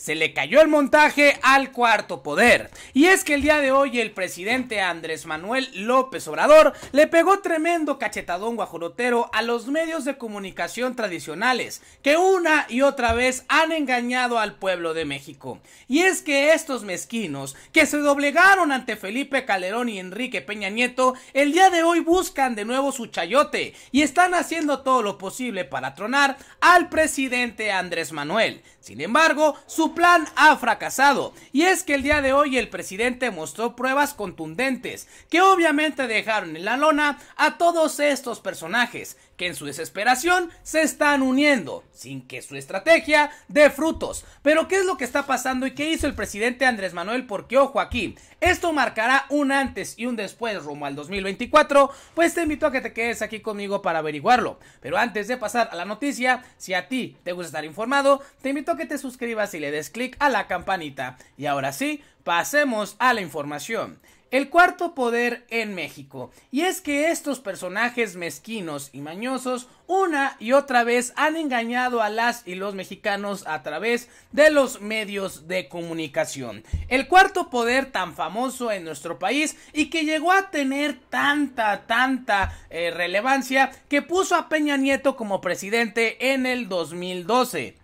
Se le cayó el montaje al cuarto poder. Y es que el día de hoy el presidente Andrés Manuel López Obrador le pegó tremendo cachetadón guajorotero a los medios de comunicación tradicionales que una y otra vez han engañado al pueblo de México. Y es que estos mezquinos que se doblegaron ante Felipe Calderón y Enrique Peña Nieto el día de hoy buscan de nuevo su chayote y están haciendo todo lo posible para tronar al presidente Andrés Manuel. Sin embargo, su plan ha fracasado, y es que el día de hoy el presidente mostró pruebas contundentes que obviamente dejaron en la lona a todos estos personajes, que en su desesperación se están uniendo, sin que su estrategia dé frutos. Pero ¿qué es lo que está pasando y qué hizo el presidente Andrés Manuel? Porque ojo aquí, esto marcará un antes y un después rumbo al 2024, pues te invito a que te quedes aquí conmigo para averiguarlo. Pero antes de pasar a la noticia, si a ti te gusta estar informado, te invito a que te suscribas y le des clic a la campanita. Y ahora sí, Pasemos a la información. El cuarto poder en México. Y es que estos personajes mezquinos y mañosos una y otra vez han engañado a las y los mexicanos a través de los medios de comunicación. El cuarto poder tan famoso en nuestro país y que llegó a tener tanta, tanta eh, relevancia que puso a Peña Nieto como presidente en el 2012.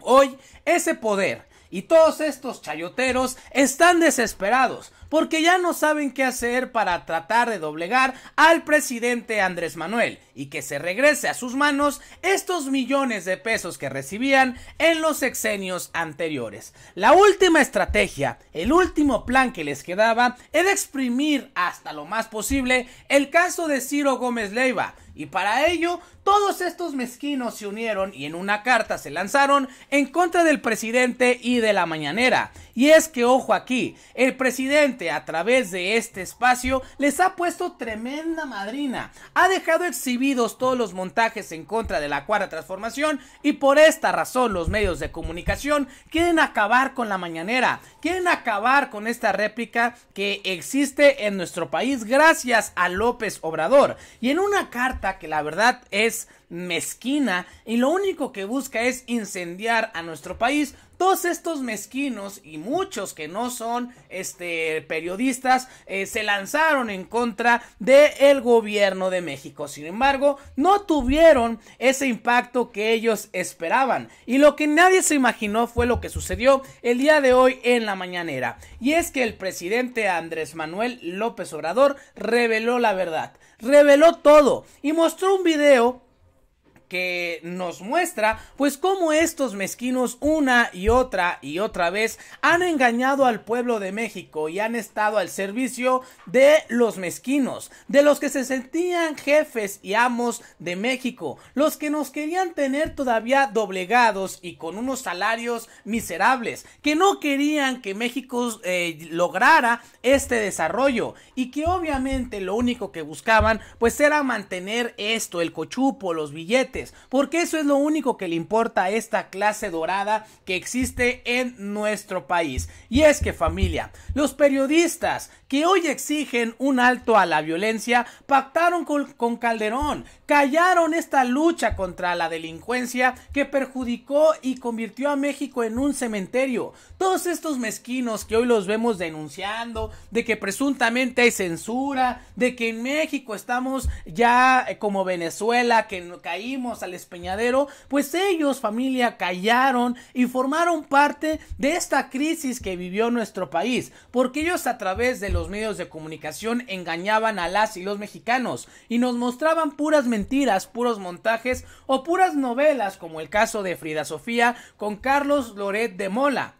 Hoy ese poder y todos estos chayoteros están desesperados porque ya no saben qué hacer para tratar de doblegar al presidente Andrés Manuel y que se regrese a sus manos estos millones de pesos que recibían en los exenios anteriores. La última estrategia, el último plan que les quedaba era exprimir hasta lo más posible el caso de Ciro Gómez Leiva y para ello todos estos mezquinos se unieron y en una carta se lanzaron en contra del presidente y de la mañanera. Y es que, ojo aquí, el presidente a través de este espacio les ha puesto tremenda madrina. Ha dejado exhibidos todos los montajes en contra de la cuarta transformación y por esta razón los medios de comunicación quieren acabar con la mañanera, quieren acabar con esta réplica que existe en nuestro país gracias a López Obrador. Y en una carta que la verdad es es mezquina y lo único que busca es incendiar a nuestro país todos estos mezquinos y muchos que no son este, periodistas eh, se lanzaron en contra del el gobierno de México. Sin embargo, no tuvieron ese impacto que ellos esperaban. Y lo que nadie se imaginó fue lo que sucedió el día de hoy en la mañanera. Y es que el presidente Andrés Manuel López Obrador reveló la verdad, reveló todo y mostró un video que nos muestra pues cómo estos mezquinos una y otra y otra vez han engañado al pueblo de México y han estado al servicio de los mezquinos, de los que se sentían jefes y amos de México, los que nos querían tener todavía doblegados y con unos salarios miserables, que no querían que México eh, lograra este desarrollo y que obviamente lo único que buscaban pues era mantener esto, el cochupo, los billetes, porque eso es lo único que le importa a esta clase dorada que existe en nuestro país. Y es que familia, los periodistas que hoy exigen un alto a la violencia pactaron con Calderón, callaron esta lucha contra la delincuencia que perjudicó y convirtió a México en un cementerio. Todos estos mezquinos que hoy los vemos denunciando, de que presuntamente hay censura, de que en México estamos ya eh, como Venezuela, que caímos al Espeñadero, pues ellos, familia, callaron y formaron parte de esta crisis que vivió nuestro país, porque ellos a través de los medios de comunicación engañaban a las y los mexicanos y nos mostraban puras mentiras, puros montajes o puras novelas como el caso de Frida Sofía con Carlos Loret de Mola.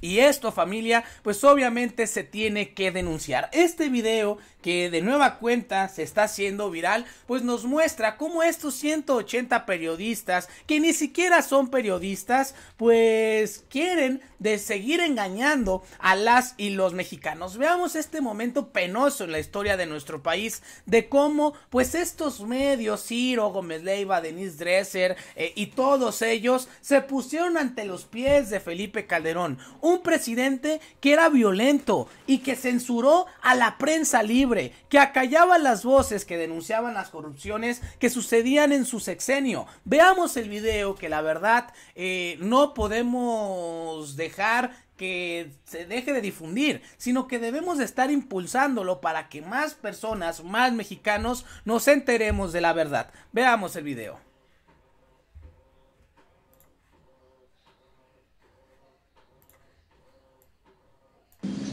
Y esto familia, pues obviamente se tiene que denunciar. Este video que de nueva cuenta se está haciendo viral, pues nos muestra cómo estos 180 periodistas, que ni siquiera son periodistas, pues quieren de seguir engañando a las y los mexicanos. Veamos este momento penoso en la historia de nuestro país, de cómo pues estos medios, Ciro, Gómez Leiva, Denise Dresser eh, y todos ellos se pusieron ante los pies de Felipe Calderón un presidente que era violento y que censuró a la prensa libre, que acallaba las voces que denunciaban las corrupciones que sucedían en su sexenio. Veamos el video que la verdad eh, no podemos dejar que se deje de difundir, sino que debemos estar impulsándolo para que más personas, más mexicanos, nos enteremos de la verdad. Veamos el video.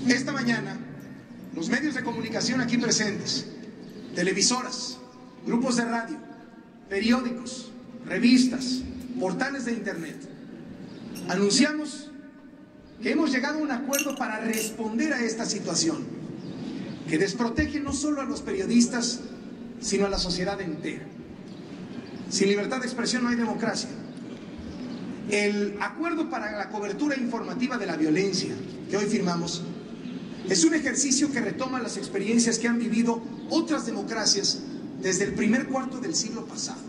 Esta mañana, los medios de comunicación aquí presentes, televisoras, grupos de radio, periódicos, revistas, portales de internet, anunciamos que hemos llegado a un acuerdo para responder a esta situación, que desprotege no solo a los periodistas, sino a la sociedad entera. Sin libertad de expresión no hay democracia. El acuerdo para la cobertura informativa de la violencia que hoy firmamos es un ejercicio que retoma las experiencias que han vivido otras democracias desde el primer cuarto del siglo pasado.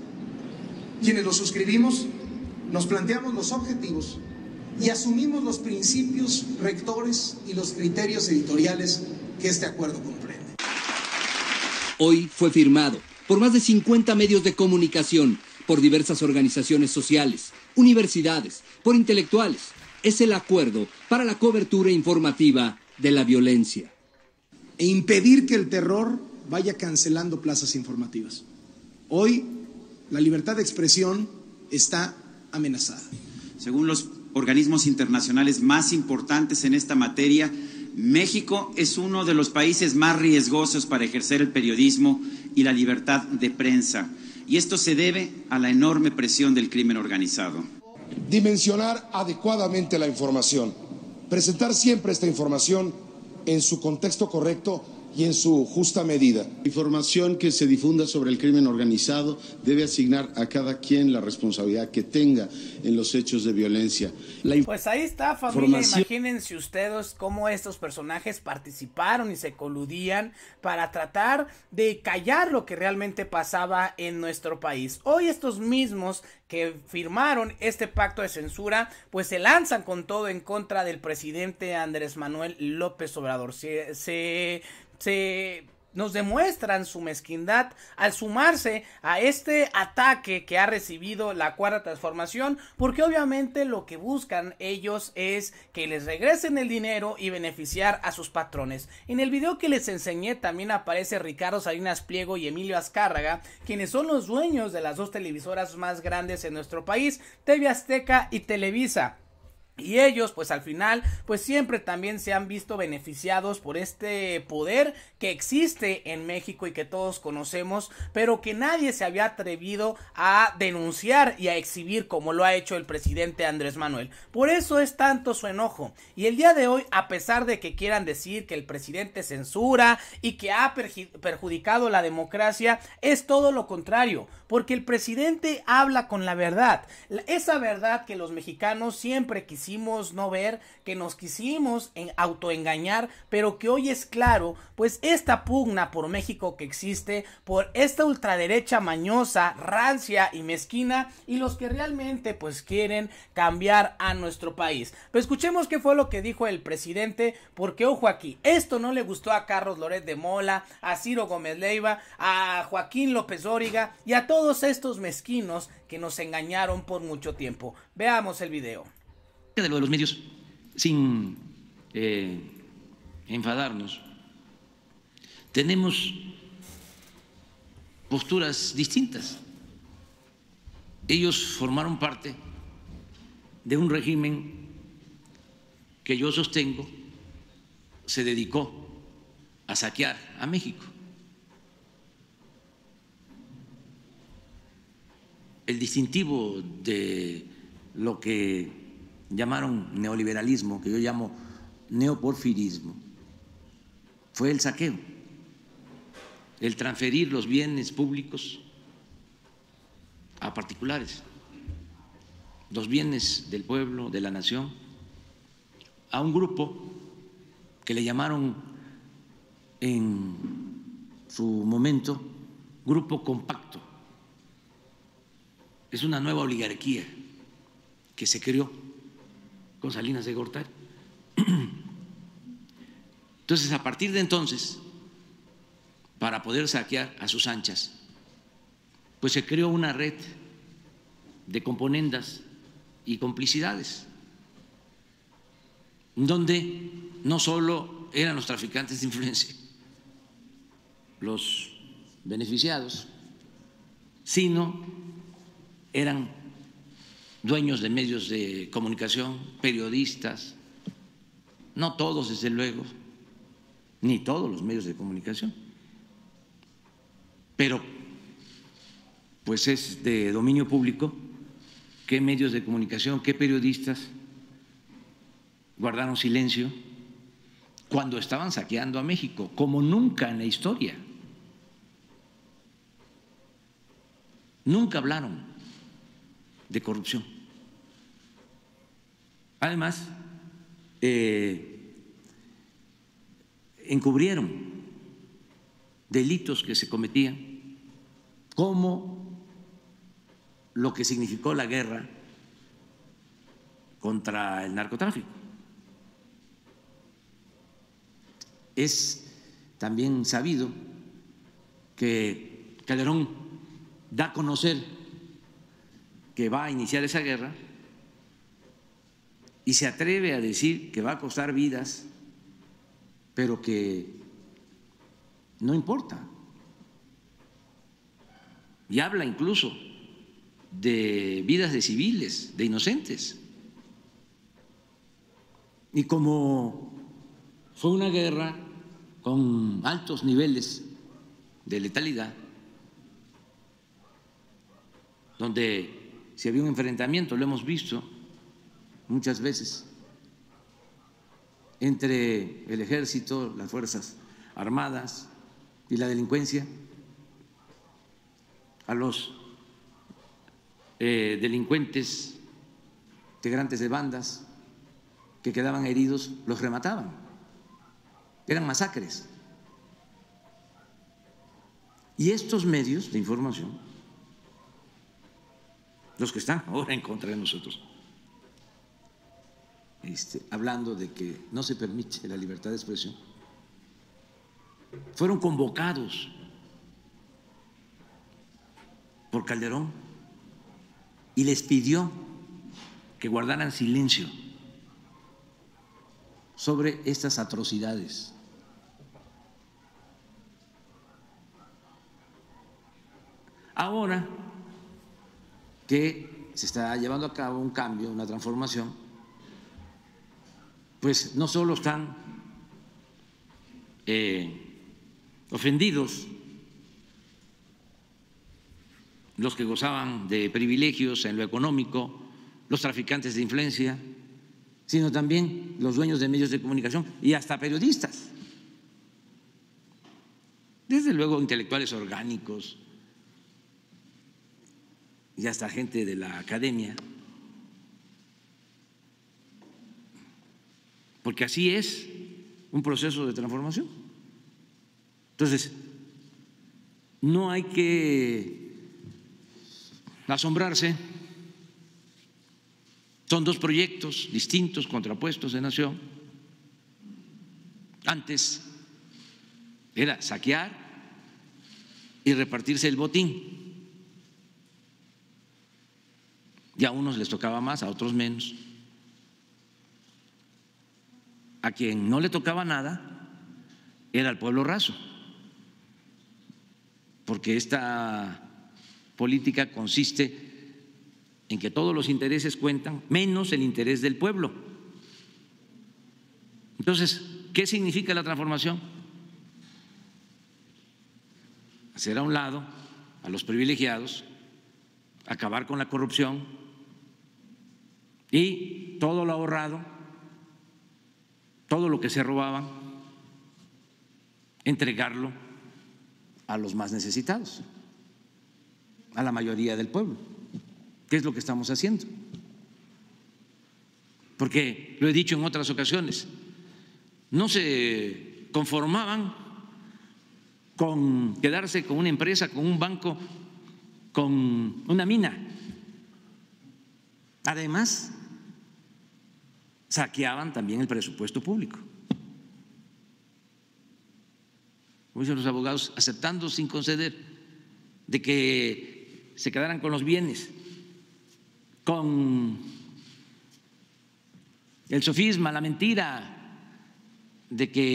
Quienes lo suscribimos, nos planteamos los objetivos y asumimos los principios rectores y los criterios editoriales que este acuerdo comprende. Hoy fue firmado por más de 50 medios de comunicación, por diversas organizaciones sociales, universidades, por intelectuales. Es el acuerdo para la cobertura informativa de la violencia. E impedir que el terror vaya cancelando plazas informativas. Hoy la libertad de expresión está amenazada. Según los organismos internacionales más importantes en esta materia, México es uno de los países más riesgosos para ejercer el periodismo y la libertad de prensa. Y esto se debe a la enorme presión del crimen organizado. Dimensionar adecuadamente la información presentar siempre esta información en su contexto correcto y en su justa medida. Información que se difunda sobre el crimen organizado debe asignar a cada quien la responsabilidad que tenga en los hechos de violencia. pues ahí está familia, imagínense ustedes cómo estos personajes participaron y se coludían para tratar de callar lo que realmente pasaba en nuestro país. Hoy estos mismos que firmaron este pacto de censura, pues se lanzan con todo en contra del presidente Andrés Manuel López Obrador. se se nos demuestran su mezquindad al sumarse a este ataque que ha recibido la cuarta transformación, porque obviamente lo que buscan ellos es que les regresen el dinero y beneficiar a sus patrones. En el video que les enseñé también aparece Ricardo Salinas Pliego y Emilio Azcárraga, quienes son los dueños de las dos televisoras más grandes en nuestro país, TV Azteca y Televisa. Y ellos, pues al final, pues siempre también se han visto beneficiados por este poder que existe en México y que todos conocemos, pero que nadie se había atrevido a denunciar y a exhibir como lo ha hecho el presidente Andrés Manuel. Por eso es tanto su enojo. Y el día de hoy, a pesar de que quieran decir que el presidente censura y que ha perjudicado la democracia, es todo lo contrario, porque el presidente habla con la verdad, esa verdad que los mexicanos siempre quisieron no ver, que nos quisimos en autoengañar, pero que hoy es claro, pues esta pugna por México que existe, por esta ultraderecha mañosa, rancia y mezquina, y los que realmente pues quieren cambiar a nuestro país. Pero escuchemos qué fue lo que dijo el presidente, porque ojo aquí, esto no le gustó a Carlos Loret de Mola, a Ciro Gómez Leiva, a Joaquín López Dóriga y a todos estos mezquinos que nos engañaron por mucho tiempo. Veamos el video de de los medios, sin eh, enfadarnos, tenemos posturas distintas. Ellos formaron parte de un régimen que yo sostengo se dedicó a saquear a México. El distintivo de lo que llamaron neoliberalismo, que yo llamo neoporfirismo, fue el saqueo, el transferir los bienes públicos a particulares, los bienes del pueblo, de la nación, a un grupo que le llamaron en su momento grupo compacto. Es una nueva oligarquía que se creó con Salinas de Gortari. Entonces, a partir de entonces, para poder saquear a sus anchas, pues se creó una red de componendas y complicidades, donde no solo eran los traficantes de influencia, los beneficiados, sino eran dueños de medios de comunicación, periodistas, no todos desde luego, ni todos los medios de comunicación, pero pues es de dominio público qué medios de comunicación, qué periodistas guardaron silencio cuando estaban saqueando a México, como nunca en la historia. Nunca hablaron de corrupción. Además, eh, encubrieron delitos que se cometían, como lo que significó la guerra contra el narcotráfico. Es también sabido que Calderón da a conocer que va a iniciar esa guerra y se atreve a decir que va a costar vidas, pero que no importa. Y habla incluso de vidas de civiles, de inocentes. Y como fue una guerra con altos niveles de letalidad, donde si había un enfrentamiento, lo hemos visto, muchas veces entre el ejército, las fuerzas armadas y la delincuencia. A los eh, delincuentes, integrantes de bandas que quedaban heridos, los remataban. Eran masacres. Y estos medios de información, los que están ahora en contra de nosotros, este, hablando de que no se permite la libertad de expresión, fueron convocados por Calderón y les pidió que guardaran silencio sobre estas atrocidades. Ahora que se está llevando a cabo un cambio, una transformación, pues no solo están eh, ofendidos los que gozaban de privilegios en lo económico, los traficantes de influencia, sino también los dueños de medios de comunicación y hasta periodistas. Desde luego intelectuales orgánicos y hasta gente de la academia. porque así es un proceso de transformación. Entonces, no hay que asombrarse. Son dos proyectos distintos, contrapuestos de nación. Antes era saquear y repartirse el botín. Y a unos les tocaba más, a otros menos a quien no le tocaba nada era el pueblo raso, porque esta política consiste en que todos los intereses cuentan, menos el interés del pueblo. Entonces, ¿qué significa la transformación? Hacer a un lado a los privilegiados, acabar con la corrupción y todo lo ahorrado todo lo que se robaba, entregarlo a los más necesitados, a la mayoría del pueblo, ¿Qué es lo que estamos haciendo. Porque lo he dicho en otras ocasiones, no se conformaban con quedarse con una empresa, con un banco, con una mina. Además, saqueaban también el presupuesto público. muchos dicen los abogados, aceptando sin conceder de que se quedaran con los bienes, con el sofisma, la mentira de que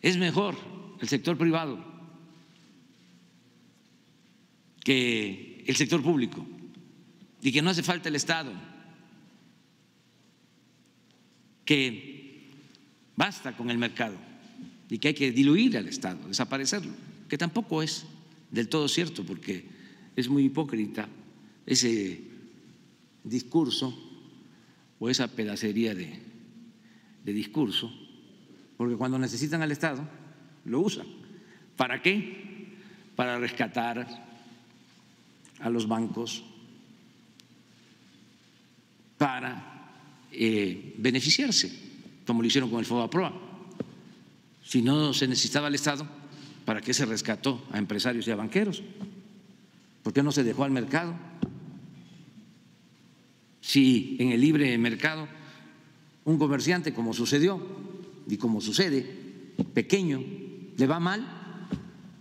es mejor el sector privado que el sector público y que no hace falta el Estado que basta con el mercado y que hay que diluir al Estado, desaparecerlo, que tampoco es del todo cierto porque es muy hipócrita ese discurso o esa pedacería de, discurso, porque cuando necesitan al Estado lo usan. ¿Para qué? Para rescatar a los bancos, para eh, beneficiarse, como lo hicieron con el proa Si no se necesitaba el Estado, ¿para qué se rescató a empresarios y a banqueros? ¿Por qué no se dejó al mercado? Si en el libre mercado un comerciante, como sucedió y como sucede, pequeño, le va mal,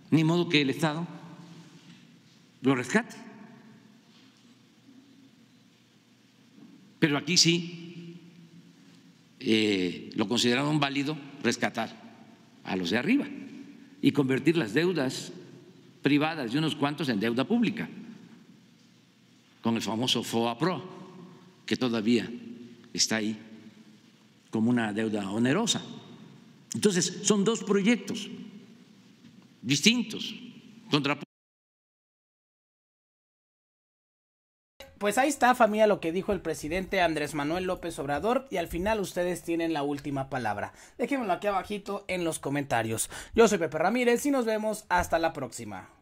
ni modo que el Estado lo rescate. Pero aquí sí eh, lo consideraron válido rescatar a los de arriba y convertir las deudas privadas de unos cuantos en deuda pública, con el famoso FOAPRO, que todavía está ahí como una deuda onerosa. Entonces, son dos proyectos distintos, contrapuestos. Pues ahí está, familia, lo que dijo el presidente Andrés Manuel López Obrador y al final ustedes tienen la última palabra. Dejémoslo aquí abajito en los comentarios. Yo soy Pepe Ramírez y nos vemos hasta la próxima.